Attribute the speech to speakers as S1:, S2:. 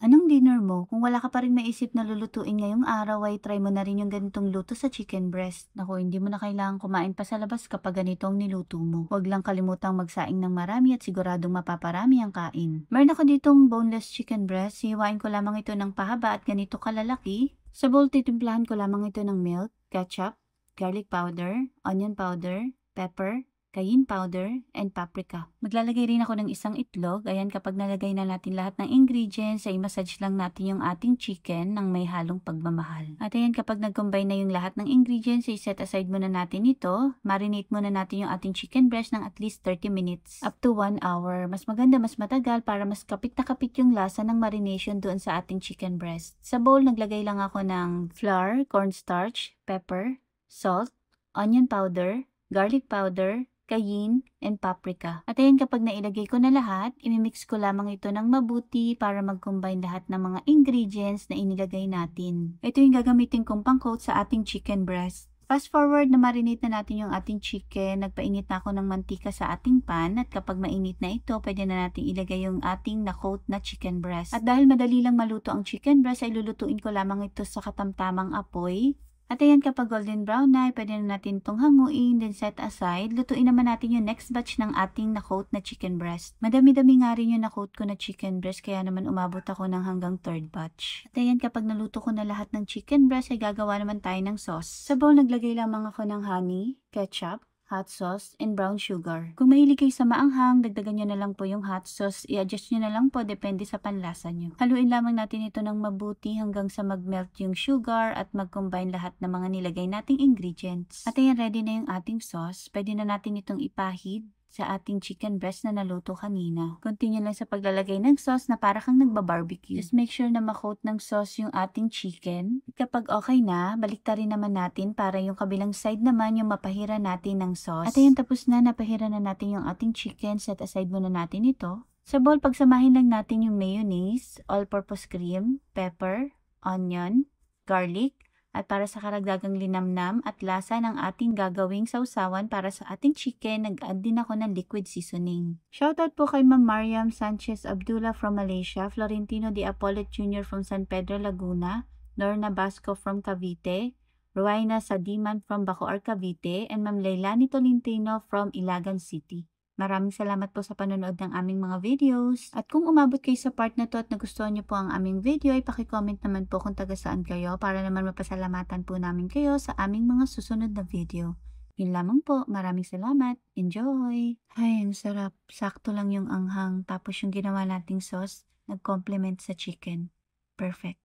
S1: Anong dinner mo? Kung wala ka pa rin maisip na lulutuin ngayong araw ay try mo na rin yung ganitong luto sa chicken breast. Naku, hindi mo na kailangan kumain pa sa labas kapag ganitong niluto mo. Huwag lang kalimutang magsaing ng marami at siguradong mapaparami ang kain. Meron ako ditong boneless chicken breast. Hiwain ko lamang ito ng pahaba at ganito kalalaki. Sa bowl, titimplahan ko lamang ito ng milk, ketchup, garlic powder, onion powder, pepper, cayenne powder, and paprika. Maglalagay rin ako ng isang itlog. Ayan, kapag nalagay na natin lahat ng ingredients, ay massage lang natin yung ating chicken ng may halong pagmamahal. At ayan, kapag nag-combine na yung lahat ng ingredients, ay set aside muna natin ito. Marinate muna natin yung ating chicken breast ng at least 30 minutes up to 1 hour. Mas maganda, mas matagal para mas kapit na kapit yung lasa ng marination doon sa ating chicken breast. Sa bowl, naglagay lang ako ng flour, cornstarch, pepper, salt, onion powder, garlic powder, cayenne, and paprika. At ayun, kapag nailagay ko na lahat, imimix ko lamang ito ng mabuti para mag-combine lahat ng mga ingredients na inilagay natin. Ito yung gagamitin kong pang-coat sa ating chicken breast. Fast forward na marinate na natin yung ating chicken, nagpainit na ako ng mantika sa ating pan at kapag mainit na ito, pwede na natin ilagay yung ating na-coat na chicken breast. At dahil madali lang maluto ang chicken breast, ay lulutuin ko lamang ito sa katamtamang apoy at ayan kapag golden brown na, pwede na natin itong hanguin, then set aside. Lutuin naman natin yung next batch ng ating na-coat na chicken breast. Madami-dami nga rin yung na-coat ko na chicken breast, kaya naman umabot ako ng hanggang third batch. At ayan kapag naluto ko na lahat ng chicken breast, ay gagawa naman tayo ng sauce. Sa bowl, naglagay lang mga ko ng honey, ketchup, hot sauce, and brown sugar. Kung mahilig kayo sa maanghang, dagdagan nyo na lang po yung hot sauce. I-adjust nyo na lang po depende sa panlasa nyo. Haluin lamang natin ito ng mabuti hanggang sa mag-melt yung sugar at mag-combine lahat ng mga nilagay nating ingredients. At ayan, ready na yung ating sauce. Pwede na natin itong ipahid sa ating chicken breast na naluto kanina. Continue lang sa paglalagay ng sauce na para kang nagbabarbecue. Just make sure na makoat ng sauce yung ating chicken. kapag okay na, baliktarin naman natin para yung kabilang side naman yung mapahira natin ng sauce. At ayun tapos na, napahira na natin yung ating chicken. Set aside muna natin ito. Sa bowl, pagsamahin lang natin yung mayonnaise, all-purpose cream, pepper, onion, garlic, at para sa karagdagang linamnam at lasa ng ating gagawing sausawan para sa ating chicken, nag-add din ako ng liquid seasoning. Shoutout po kay Ma'am Mariam Sanchez Abdullah from Malaysia, Florentino de Apolet Jr. from San Pedro, Laguna, Lorna Basco from Cavite, Ruaina Sadiman from Bacoor, Cavite, and Ma'am Leilani Tolentino from Ilagan City. Maraming salamat po sa panonood ng aming mga videos. At kung umabot kayo sa part na to at nagustuhan nyo po ang aming video, ay comment naman po kung taga saan kayo para naman mapasalamatan po namin kayo sa aming mga susunod na video. Yun lamang po. Maraming salamat. Enjoy! Ay, ang sarap. Sakto lang yung anghang. Tapos yung ginawa nating sauce, nag-complement sa chicken. Perfect.